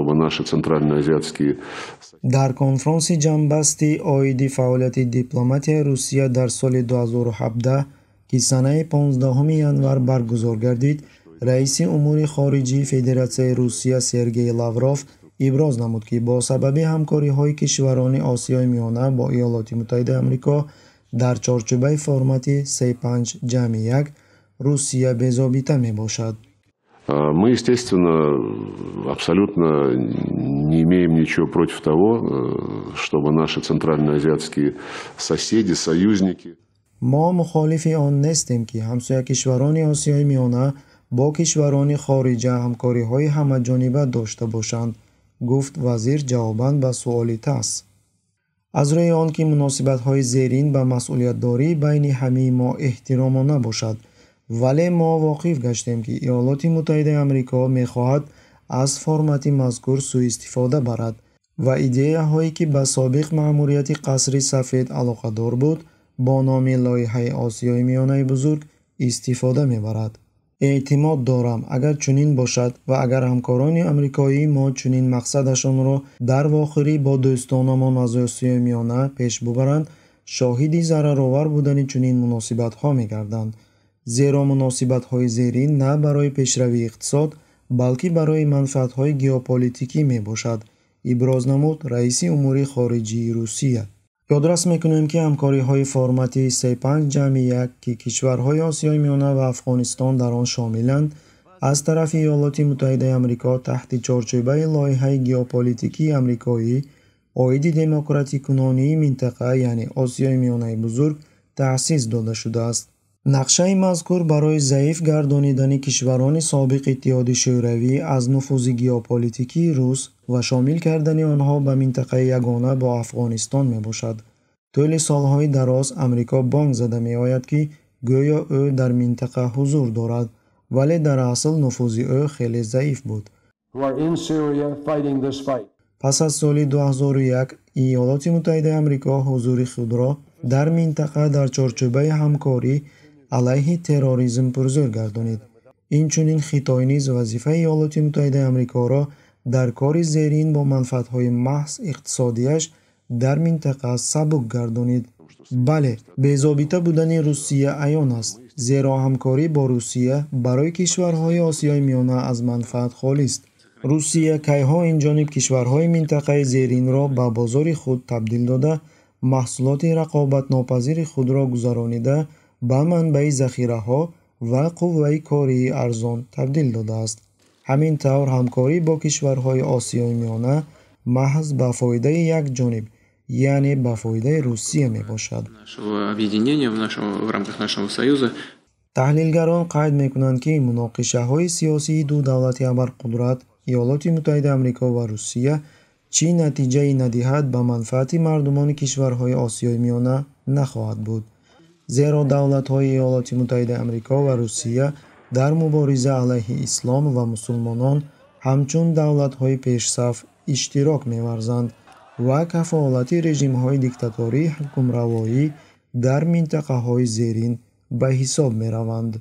особо наши центральноазиатские дар конфронси ҷамъбасти оиди фаъолияти дипломатияи русия дар соли 2017 ки санаи 15 январ баргузор гардид раиси умури хориҷии федератсияи русия сергей лавров иброз намуд ки бо сабаби ҳамкориҳои кишварони осиёи миёна бо иёлоти мтаи амрико дар чорчӯбаи формати 35 ҷами 1 русия безобита мебошад Мы, естественно, абсолютно не имеем ничего против того, э, чтобы наши центральноазиатские соседи, союзники... Мы мухолифи он не стим, ки хамсоя кишварони Осиёи Миёна бо кишварони хориҷа ҳамкориҳои ҳамаҷониба дошта бошанд, гуфт вазир ҷавобан ба суоли ТАСС. Аз рӯи он ки муносибатҳои зерин ба масъулиятдорӣ байни ҳамии мо эҳтиромона бошад – вале мо воқиф гаштем ки иёлоти муттаҳидаи амрико мехоҳад аз формати мазкур сӯистифода барад ва идеяҳое ки ба собиқ маъмурияти қасри сафед алоқадор буд бо номи лоиҳаи осиёи миёнаи бузург истифода мебарад эътимод дорам агар чунин бошад ва агар ҳамкорони амрикоӣ мо чунин мақсадашонро дар вохирӣ бо дӯстонамон аз осиёи миёна пеш бубаранд шоҳиди зараровар будани чунин муносибатҳо мегарданд зеро муносибатҳои зерин на барои пешравии иқтисод балки барои манфиатҳои геополитикӣ мебошад иброз намуд раиси умури хориҷии русия ёдрас мекунем ки ҳамкориҳои формати сепанҷ ҷами як ки кишварҳои осиёи миёна ва афғонистон дар он шомиланд аз тарафи иёлоти муттаҳидаи амрико таҳти чорчӯбаи лоиҳаи геополитикии амрикоӣ оиди демократикунонии минтақа яъне осиёи миёнаи бузург таъсис дода шудааст нақшаи мазкур барои заиф гардонидани кишварони собиқ иттиҳоди шӯравӣ аз нуфузи геополитикии рус ва шомил кардани онҳо ба минтақаи ягона бо афғонистон мебошад тӯли солҳои дароз амрико бонг зада меояд ки гӯё ӯ дар минтақа ҳузур дорад вале дар асл нуфузи ӯ хеле заиф буд пас аз соли 201 иёлоти мтаа ҳузури худро дар минтақа дар чорчӯбаи ҳамкорӣ алайҳи терроризм пурзӯр гардонид инчунин хитой низ вазифаи иёлоти муттаҳидаи амрикоро дар кори зерин бо манфаатҳои маҳз иқтисодияш дар минтақа сабук гардонид бале безобита будани русия аён аст зеро ҳамкорӣ бо русия барои кишварҳои осиёи миёна аз манфаат холист русия кайҳо инҷониб кишварҳои минтақаи зеринро ба бозори худ табдил дода маҳсулоти рақобатнопазири худро гузаронида ба манбаи захираҳо ва қувваи кории арзон табдил додааст ҳамин тавр ҳамкорӣ бо кишварҳои осиёи миёна маҳз ба фоидаи якҷониб яъне ба фоидаи русия мебошад таҳлилгарон қайд мекунанд ки муноқишаҳои сиёсии ду давлати абарқудрат иёлоти муттаҳида амрико ва русия чӣ натиҷае надиҳад ба манфиати мардумони кишварҳои осиёи миёна нахоҳад буд зеро давлатҳои иёлоти муттаҳидаи амрико ва русия дар мубориза алайҳи ислом ва мусулмонон ҳамчун давлатҳои пешсаф иштирок меварзанд ва кафолати режимҳои диктатории ҳукмравоӣ дар минтақаҳои зерин ба ҳисоб мераванд